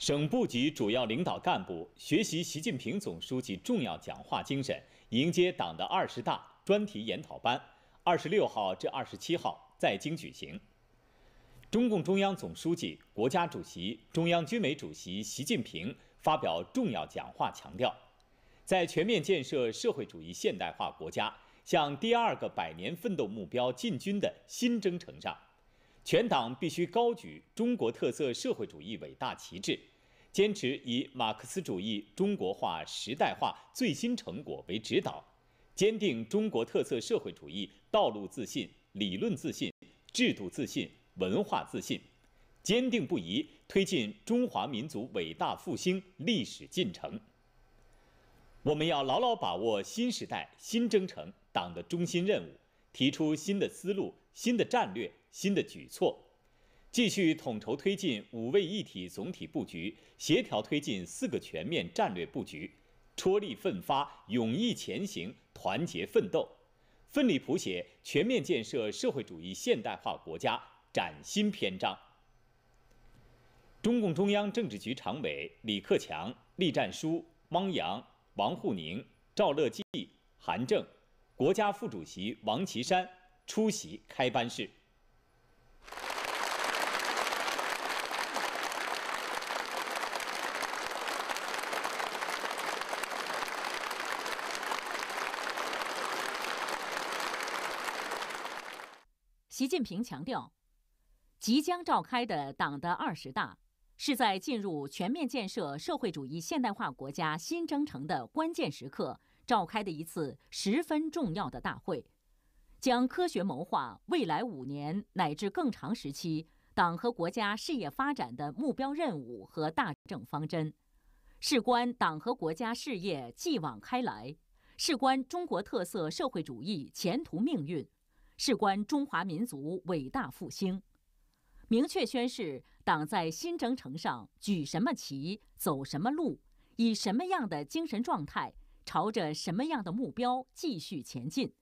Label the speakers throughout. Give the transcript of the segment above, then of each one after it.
Speaker 1: 省部级主要领导干部学习习近平总书记重要讲话精神、迎接党的二十大专题研讨班，二十六号至二十七号在京举行。中共中央总书记、国家主席、中央军委主席习近平发表重要讲话，强调，在全面建设社会主义现代化国家、向第二个百年奋斗目标进军的新征程上，全党必须高举中国特色社会主义伟大旗帜。坚持以马克思主义中国化时代化最新成果为指导，坚定中国特色社会主义道路自信、理论自信、制度自信、文化自信，坚定不移推进中华民族伟大复兴历史进程。我们要牢牢把握新时代新征程党的中心任务，提出新的思路、新的战略、新的举措。继续统筹推进“五位一体”总体布局，协调推进“四个全面”战略布局，踔厉奋发，勇毅前行，团结奋斗，奋力谱写全面建设社会主义现代化国家崭新篇章。中共中央政治局常委李克强、栗战书、汪洋、王沪宁、赵乐际、韩正，国家副主席王岐山出席开班式。
Speaker 2: 习近平强调，即将召开的党的二十大，是在进入全面建设社会主义现代化国家新征程的关键时刻召开的一次十分重要的大会，将科学谋划未来五年乃至更长时期党和国家事业发展的目标任务和大政方针，事关党和国家事业继往开来，事关中国特色社会主义前途命运。事关中华民族伟大复兴，明确宣示党在新征程上举什么旗、走什么路、以什么样的精神状态、朝着什么样的目标继续前进，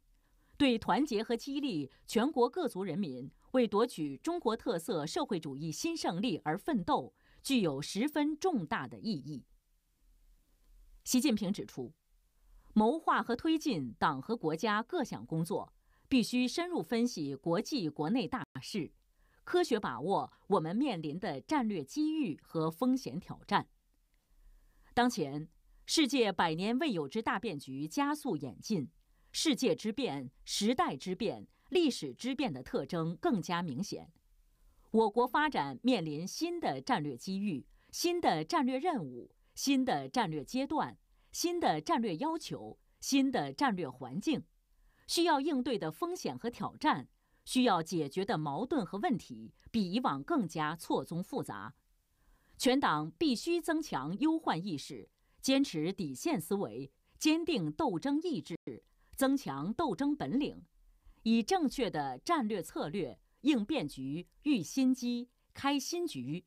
Speaker 2: 对团结和激励全国各族人民为夺取中国特色社会主义新胜利而奋斗具有十分重大的意义。习近平指出，谋划和推进党和国家各项工作。必须深入分析国际国内大事，科学把握我们面临的战略机遇和风险挑战。当前，世界百年未有之大变局加速演进，世界之变、时代之变、历史之变的特征更加明显。我国发展面临新的战略机遇、新的战略任务、新的战略阶段、新的战略要求、新的战略环境。需要应对的风险和挑战，需要解决的矛盾和问题，比以往更加错综复杂。全党必须增强忧患意识，坚持底线思维，坚定斗争意志，增强斗争本领，以正确的战略策略应变局、育新机、开新局，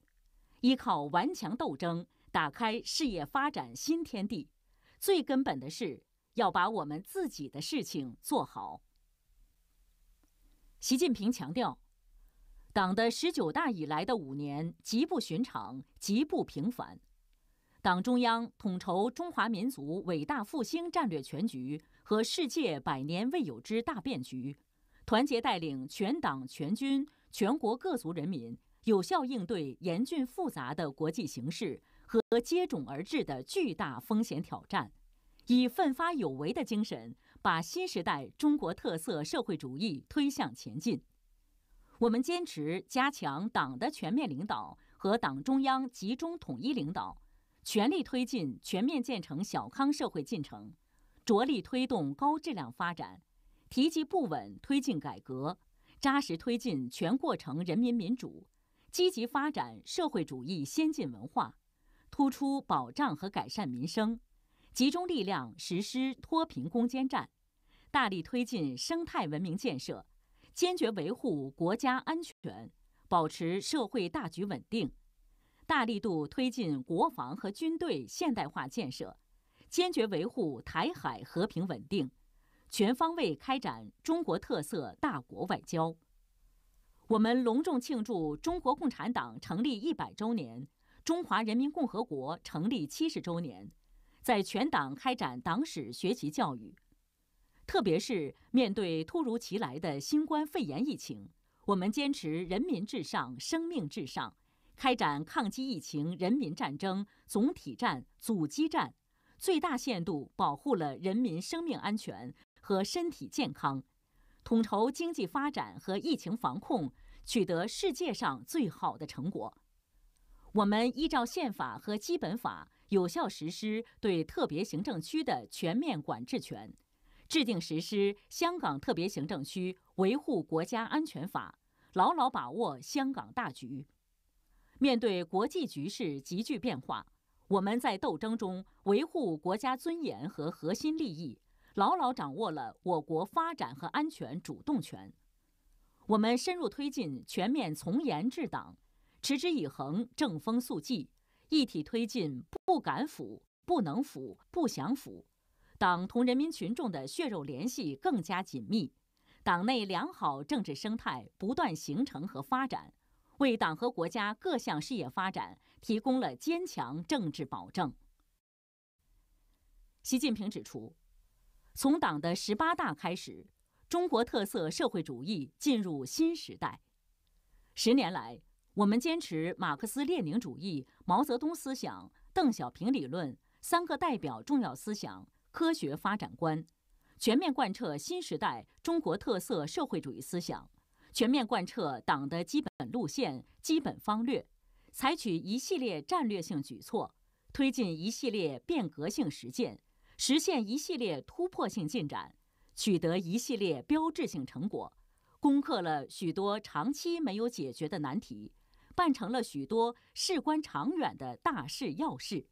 Speaker 2: 依靠顽强斗争打开事业发展新天地。最根本的是。要把我们自己的事情做好。习近平强调，党的十九大以来的五年极不寻常、极不平凡。党中央统筹中华民族伟大复兴战略全局和世界百年未有之大变局，团结带领全党全军全国各族人民，有效应对严峻复杂的国际形势和接踵而至的巨大风险挑战。以奋发有为的精神，把新时代中国特色社会主义推向前进。我们坚持加强党的全面领导和党中央集中统一领导，全力推进全面建成小康社会进程，着力推动高质量发展，蹄疾步稳推进改革，扎实推进全过程人民民主，积极发展社会主义先进文化，突出保障和改善民生。集中力量实施脱贫攻坚战，大力推进生态文明建设，坚决维护国家安全，保持社会大局稳定，大力度推进国防和军队现代化建设，坚决维护台海和平稳定，全方位开展中国特色大国外交。我们隆重庆祝中国共产党成立一百周年，中华人民共和国成立七十周年。在全党开展党史学习教育，特别是面对突如其来的新冠肺炎疫情，我们坚持人民至上、生命至上，开展抗击疫情人民战争、总体战、阻击战，最大限度保护了人民生命安全和身体健康，统筹经济发展和疫情防控，取得世界上最好的成果。我们依照宪法和基本法。有效实施对特别行政区的全面管制权，制定实施《香港特别行政区维护国家安全法》，牢牢把握香港大局。面对国际局势急剧变化，我们在斗争中维护国家尊严和核心利益，牢牢掌握了我国发展和安全主动权。我们深入推进全面从严治党，持之以恒正风肃纪。一体推进，不敢腐、不能腐、不想腐，党同人民群众的血肉联系更加紧密，党内良好政治生态不断形成和发展，为党和国家各项事业发展提供了坚强政治保证。习近平指出，从党的十八大开始，中国特色社会主义进入新时代，十年来。我们坚持马克思列宁主义、毛泽东思想、邓小平理论“三个代表”重要思想、科学发展观，全面贯彻新时代中国特色社会主义思想，全面贯彻党的基本路线、基本方略，采取一系列战略性举措，推进一系列变革性实践，实现一系列突破性进展，取得一系列标志性成果，攻克了许多长期没有解决的难题。办成了许多事关长远的大事要事，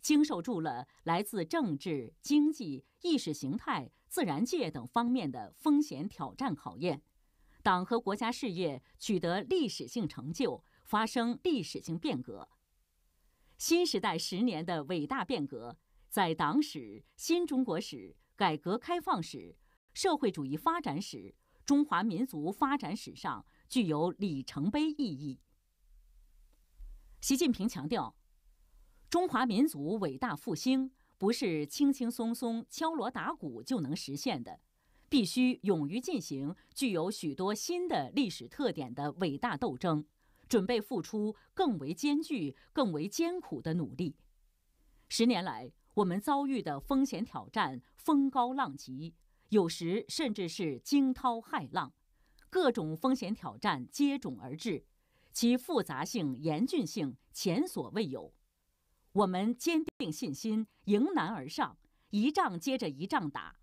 Speaker 2: 经受住了来自政治、经济、意识形态、自然界等方面的风险挑战考验，党和国家事业取得历史性成就，发生历史性变革。新时代十年的伟大变革，在党史、新中国史、改革开放史、社会主义发展史、中华民族发展史上具有里程碑意义。习近平强调，中华民族伟大复兴不是轻轻松松敲锣打鼓就能实现的，必须勇于进行具有许多新的历史特点的伟大斗争，准备付出更为艰巨、更为艰苦的努力。十年来，我们遭遇的风险挑战风高浪急，有时甚至是惊涛骇浪，各种风险挑战接踵而至。其复杂性、严峻性前所未有，我们坚定信心，迎难而上，一仗接着一仗打。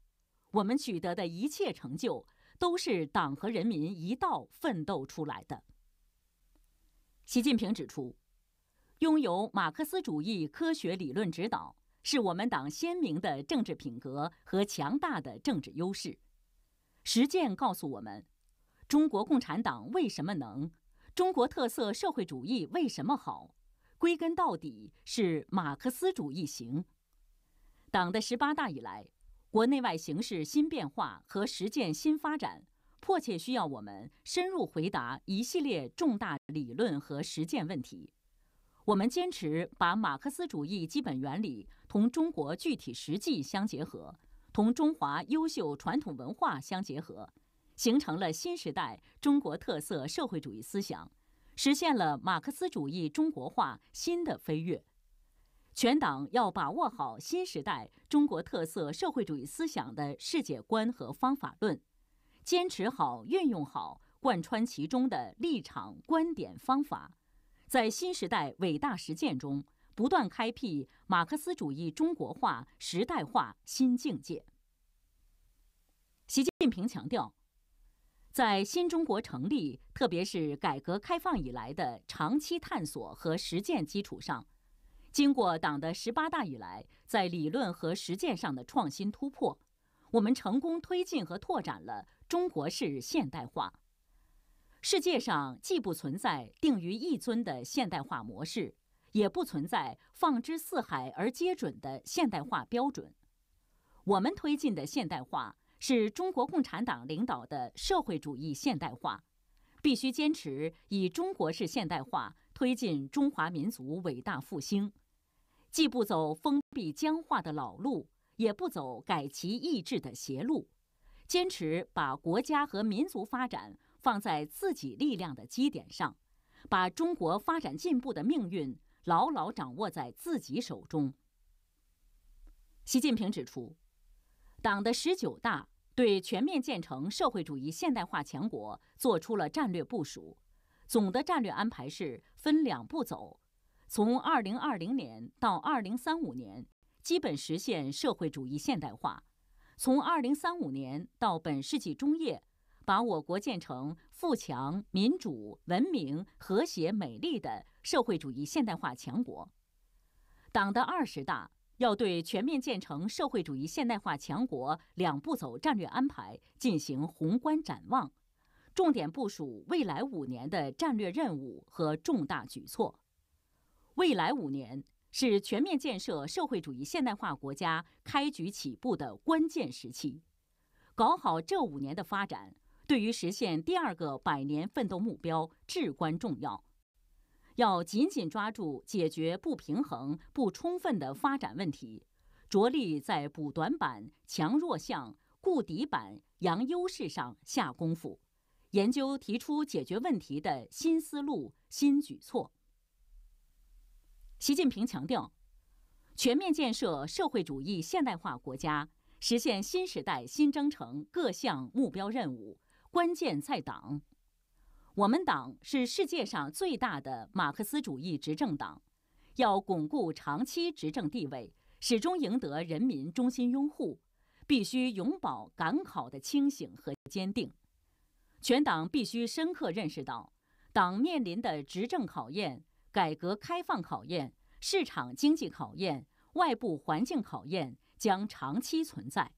Speaker 2: 我们取得的一切成就，都是党和人民一道奋斗出来的。习近平指出，拥有马克思主义科学理论指导，是我们党鲜明的政治品格和强大的政治优势。实践告诉我们，中国共产党为什么能。中国特色社会主义为什么好？归根到底是马克思主义行。党的十八大以来，国内外形势新变化和实践新发展，迫切需要我们深入回答一系列重大理论和实践问题。我们坚持把马克思主义基本原理同中国具体实际相结合，同中华优秀传统文化相结合。形成了新时代中国特色社会主义思想，实现了马克思主义中国化新的飞跃。全党要把握好新时代中国特色社会主义思想的世界观和方法论，坚持好、运用好贯穿其中的立场观点方法，在新时代伟大实践中不断开辟马克思主义中国化时代化新境界。习近平强调。在新中国成立，特别是改革开放以来的长期探索和实践基础上，经过党的十八大以来在理论和实践上的创新突破，我们成功推进和拓展了中国式现代化。世界上既不存在定于一尊的现代化模式，也不存在放之四海而皆准的现代化标准。我们推进的现代化。是中国共产党领导的社会主义现代化，必须坚持以中国式现代化推进中华民族伟大复兴，既不走封闭僵化的老路，也不走改旗易帜的邪路，坚持把国家和民族发展放在自己力量的基点上，把中国发展进步的命运牢牢掌握在自己手中。习近平指出，党的十九大。对全面建成社会主义现代化强国作出了战略部署，总的战略安排是分两步走：从二零二零年到二零三五年，基本实现社会主义现代化；从二零三五年到本世纪中叶，把我国建成富强民主文明和谐美丽的社会主义现代化强国。党的二十大。要对全面建成社会主义现代化强国两步走战略安排进行宏观展望，重点部署未来五年的战略任务和重大举措。未来五年是全面建设社会主义现代化国家开局起步的关键时期，搞好这五年的发展，对于实现第二个百年奋斗目标至关重要。要紧紧抓住解决不平衡不充分的发展问题，着力在补短板、强弱项、固底板、扬优势上下功夫，研究提出解决问题的新思路、新举措。习近平强调，全面建设社会主义现代化国家，实现新时代新征程各项目标任务，关键在党。我们党是世界上最大的马克思主义执政党，要巩固长期执政地位，始终赢得人民衷心拥护，必须永葆赶考的清醒和坚定。全党必须深刻认识到，党面临的执政考验、改革开放考验、市场经济考验、外部环境考验将长期存在，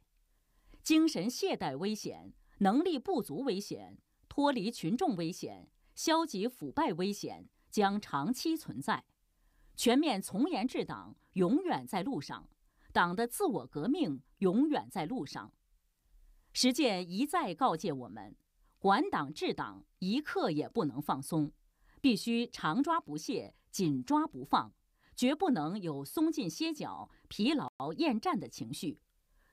Speaker 2: 精神懈怠危险、能力不足危险。脱离群众危险、消极腐败危险将长期存在，全面从严治党永远在路上，党的自我革命永远在路上。实践一再告诫我们，管党治党一刻也不能放松，必须常抓不懈、紧抓不放，绝不能有松劲歇脚、疲劳厌战的情绪，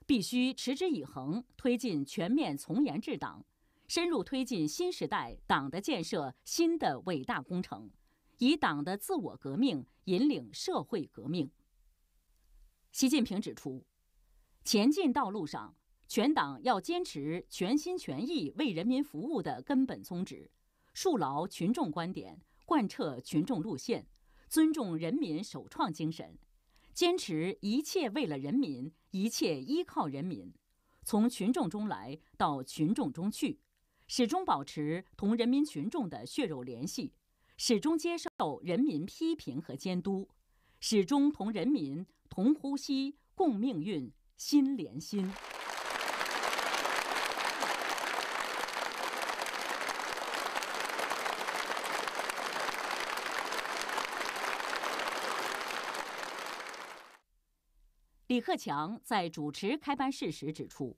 Speaker 2: 必须持之以恒推进全面从严治党。深入推进新时代党的建设新的伟大工程，以党的自我革命引领社会革命。习近平指出，前进道路上，全党要坚持全心全意为人民服务的根本宗旨，树牢群众观点，贯彻群众路线，尊重人民首创精神，坚持一切为了人民、一切依靠人民，从群众中来，到群众中去。始终保持同人民群众的血肉联系，始终接受人民批评和监督，始终同人民同呼吸、共命运、心连心。李克强在主持开班式时指出。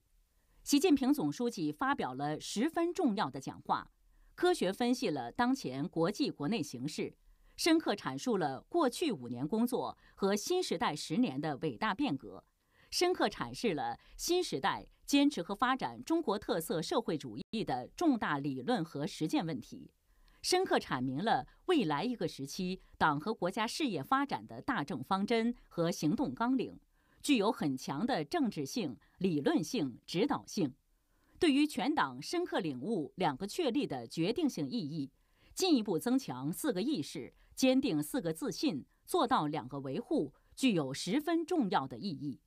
Speaker 2: 习近平总书记发表了十分重要的讲话，科学分析了当前国际国内形势，深刻阐述了过去五年工作和新时代十年的伟大变革，深刻阐释了新时代坚持和发展中国特色社会主义的重大理论和实践问题，深刻阐明了未来一个时期党和国家事业发展的大政方针和行动纲领，具有很强的政治性。理论性、指导性，对于全党深刻领悟“两个确立”的决定性意义，进一步增强“四个意识”，坚定“四个自信”，做到“两个维护”，具有十分重要的意义。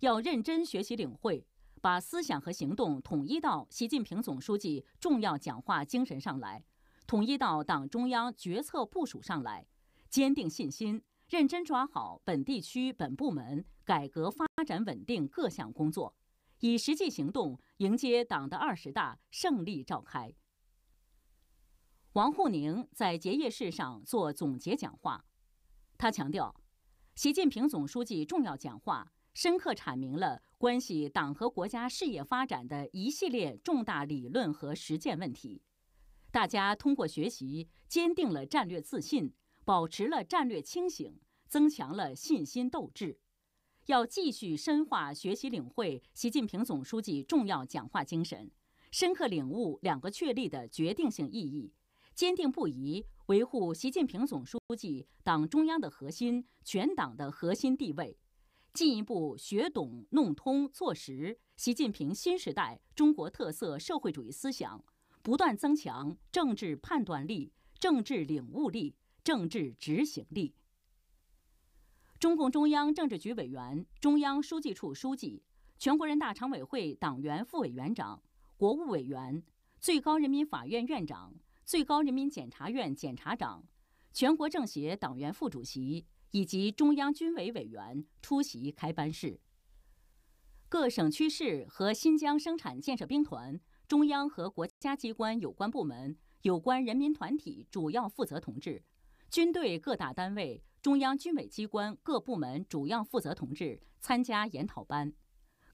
Speaker 2: 要认真学习领会，把思想和行动统一到习近平总书记重要讲话精神上来，统一到党中央决策部署上来，坚定信心，认真抓好本地区本部门改革发。发展稳定各项工作，以实际行动迎接党的二十大胜利召开。王沪宁在结业式上做总结讲话，他强调，习近平总书记重要讲话深刻阐明了关系党和国家事业发展的一系列重大理论和实践问题，大家通过学习，坚定了战略自信，保持了战略清醒，增强了信心斗志。要继续深化学习领会习近平总书记重要讲话精神，深刻领悟“两个确立”的决定性意义，坚定不移维护习近平总书记党中央的核心、全党的核心地位，进一步学懂弄通做实习近平新时代中国特色社会主义思想，不断增强政治判断力、政治领悟力、政治执行力。中共中央政治局委员、中央书记处书记、全国人大常委会党员副委员长、国务委员、最高人民法院院长、最高人民检察院检察长、全国政协党员副主席以及中央军委委员出席开班式。各省区市和新疆生产建设兵团、中央和国家机关有关部门、有关人民团体主要负责同志、军队各大单位。中央军委机关各部门主要负责同志参加研讨班，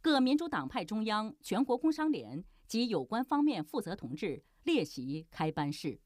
Speaker 2: 各民主党派中央、全国工商联及有关方面负责同志列席开班式。